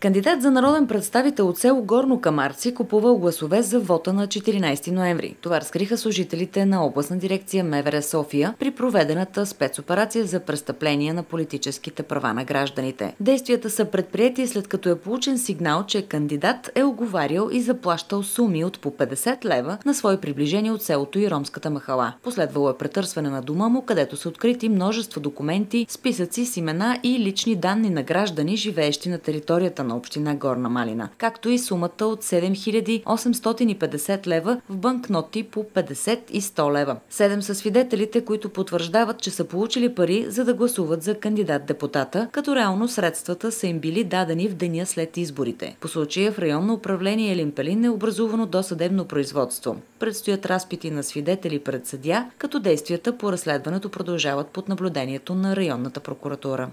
Кандидат за народен представител от село Горно Камарци купувал гласове за вота на 14 ноември. Това разкриха служителите на областна дирекция МВР София при проведената спецоперация за престъпление на политическите права на гражданите. Действията са предприяти след като е получен сигнал, че кандидат е оговарял и заплащал суми от по 50 лева на свои приближения от селото и ромската махала. Последвало е претърсване на дома му, където са открити множество документи, списъци с имена и лични данни на граждани, живеещи на територията на община Горна Малина, както и сумата от 7850 лева в банкноти по 50 и 100 лева. Седем са свидетелите, които потвърждават, че са получили пари, за да гласуват за кандидат-депутата, като реално средствата са им били дадени в деня след изборите. По случая в районно управление Елимпелин е образувано съдебно производство. Предстоят разпити на свидетели пред съдя, като действията по разследването продължават под наблюдението на районната прокуратура.